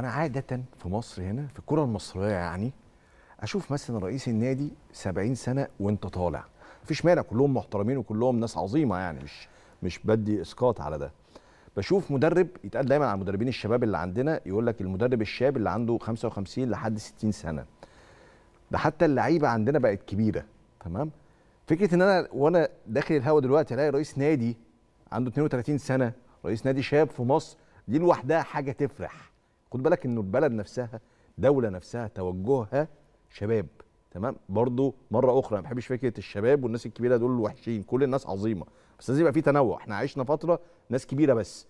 انا عاده في مصر هنا في الكره المصريه يعني اشوف مثلا رئيس النادي 70 سنه وانت طالع مفيش مانع كلهم محترمين وكلهم ناس عظيمه يعني مش مش بدي اسقاط على ده بشوف مدرب يتقال دايما على المدربين الشباب اللي عندنا يقول لك المدرب الشاب اللي عنده 55 لحد 60 سنه ده حتى اللعيبه عندنا بقت كبيره تمام فكره ان انا وانا داخل الهوا دلوقتي الاقي رئيس نادي عنده 32 سنه رئيس نادي شاب في مصر دي لوحدها حاجه تفرح خد بالك انه البلد نفسها دوله نفسها توجهها شباب تمام برضو مره اخرى ما بحبش فكره الشباب والناس الكبيره دول وحشين كل الناس عظيمه بس لازم يبقى في تنوع احنا عشنا فتره ناس كبيره بس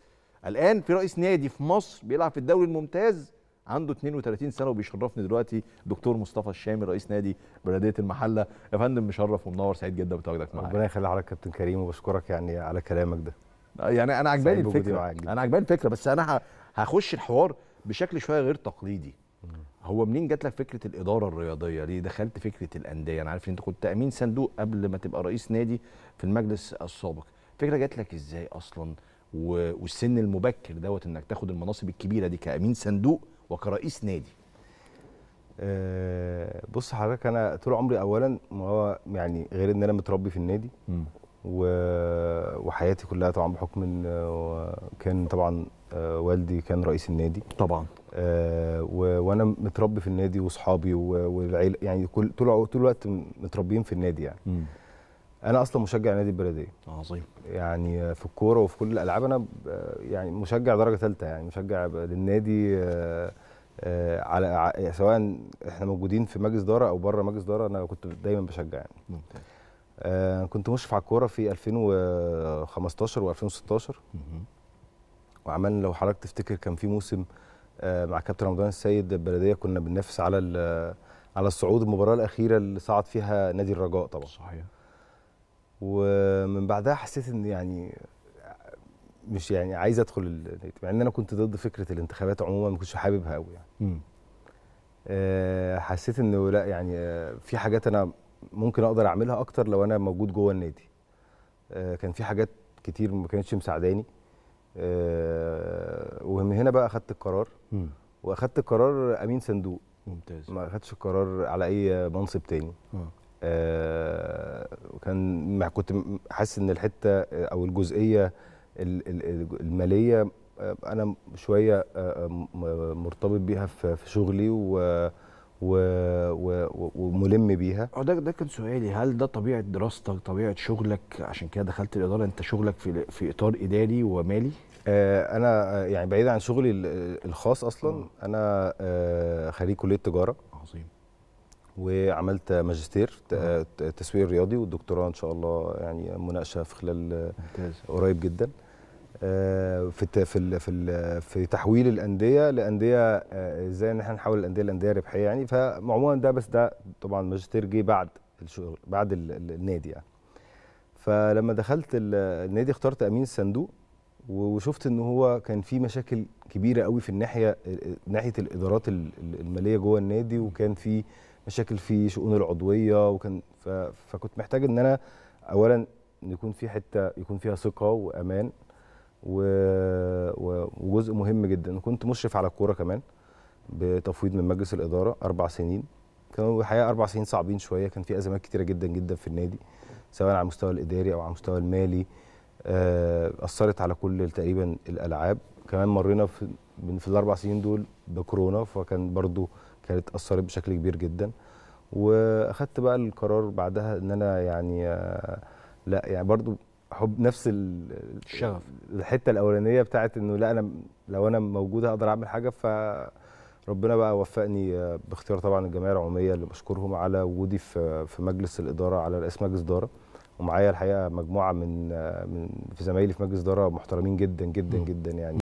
الان في رئيس نادي في مصر بيلعب في الدوري الممتاز عنده 32 سنه وبيشرفني دلوقتي دكتور مصطفى الشامي رئيس نادي بلديه المحله يا فندم مشرف ومنور سعيد جدا بتواجدك معايا ربنا يخلي يا كابتن كريم وبشكرك يعني على كلامك ده يعني انا عجباني الفكره انا عجباني الفكره بس انا هخش الحوار بشكل شويه غير تقليدي هو منين جات لك فكره الاداره الرياضيه ليه دخلت فكره الانديه انا عارف ان انت كنت امين صندوق قبل ما تبقى رئيس نادي في المجلس السابق الفكره جات لك ازاي اصلا والسن المبكر دوت انك تاخد المناصب الكبيره دي كامين صندوق وكرئيس نادي أه بص حضرتك انا طول عمري اولا هو يعني غير ان انا متربي في النادي م. وحياتي كلها طبعا بحكم ان كان طبعا والدي كان رئيس النادي طبعا آه، وانا متربي في النادي واصحابي والعيله يعني كل طول طول الوقت متربيين في النادي يعني م. انا اصلا مشجع نادي البلديه عظيم يعني في الكوره وفي كل الالعاب انا يعني مشجع درجه ثالثه يعني مشجع للنادي آه، آه، على سواء احنا موجودين في مجلس اداره او بره مجلس اداره انا كنت دايما بشجع يعني ممتاز. آه، كنت مشرف على الكوره في 2015 و2016 وعملنا لو حضرتك تفتكر كان في موسم آه، مع كابتن رمضان السيد البلديه كنا بننافس على على الصعود المباراه الاخيره اللي صعد فيها نادي الرجاء طبعا صحيح ومن بعدها حسيت ان يعني مش يعني عايز ادخل النادي مع ان انا كنت ضد فكره الانتخابات عموما ما كنتش حاببها قوي يعني آه، حسيت انه لا يعني في حاجات انا ممكن اقدر اعملها اكتر لو انا موجود جوه النادي آه، كان في حاجات كتير ما كانتش مساعداني آه، ومن هنا بقى اخدت القرار واخدت القرار امين صندوق ممتاز ما اخدتش القرار على اي منصب تاني آه ما كنت حاسس ان الحته آه، او الجزئيه الماليه انا شويه مرتبط بيها في شغلي و و... و... وملم بيها اه ده ده كان سؤالي هل ده طبيعه دراستك طبيعه شغلك عشان كده دخلت الاداره انت شغلك في في اطار اداري ومالي آه انا آه، يعني بعيد عن شغلي الخاص اصلا أوه. انا آه خريج كليه تجاره عظيم وعملت ماجستير تسويق رياضي والدكتوراه ان شاء الله يعني مناقشه في خلال ممتاز. قريب جدا آه، في في في في تحويل الانديه لانديه آه، ازاي ان احنا نحول الانديه لانديه ربحيه يعني فعموما ده بس ده طبعا ماجستير جه بعد الشغل بعد النادي يعني فلما دخلت النادي اخترت امين الصندوق وشفت ان هو كان في مشاكل كبيره قوي في الناحيه آه، ناحيه الادارات الماليه جوه النادي وكان في مشاكل في شؤون العضويه وكان فكنت محتاج ان انا اولا يكون في حته يكون فيها ثقه وامان وجزء مهم جدا كنت مشرف على الكوره كمان بتفويض من مجلس الاداره اربع سنين كانوا الحقيقه اربع سنين صعبين شويه كان في ازمات كتيره جدا جدا في النادي سواء على المستوى الاداري او على المستوى المالي آه، اثرت على كل تقريبا الالعاب كمان مرينا في, في الاربع سنين دول بكورونا فكان برضو كانت اثرت بشكل كبير جدا واخدت بقى القرار بعدها ان انا يعني آه، لا يعني برضو حب نفس الشغف الحته الاولانيه بتاعت انه لا انا لو انا موجود هقدر اعمل حاجه فربنا بقى وفقني آه، باختيار طبعا الجمعيه العموميه اللي بشكرهم على وجودي في في مجلس الاداره على رئيس مجلس اداره ومعايا الحقيقه مجموعه من آه، من في زمايلي في مجلس اداره محترمين جدا جدا جدا يعني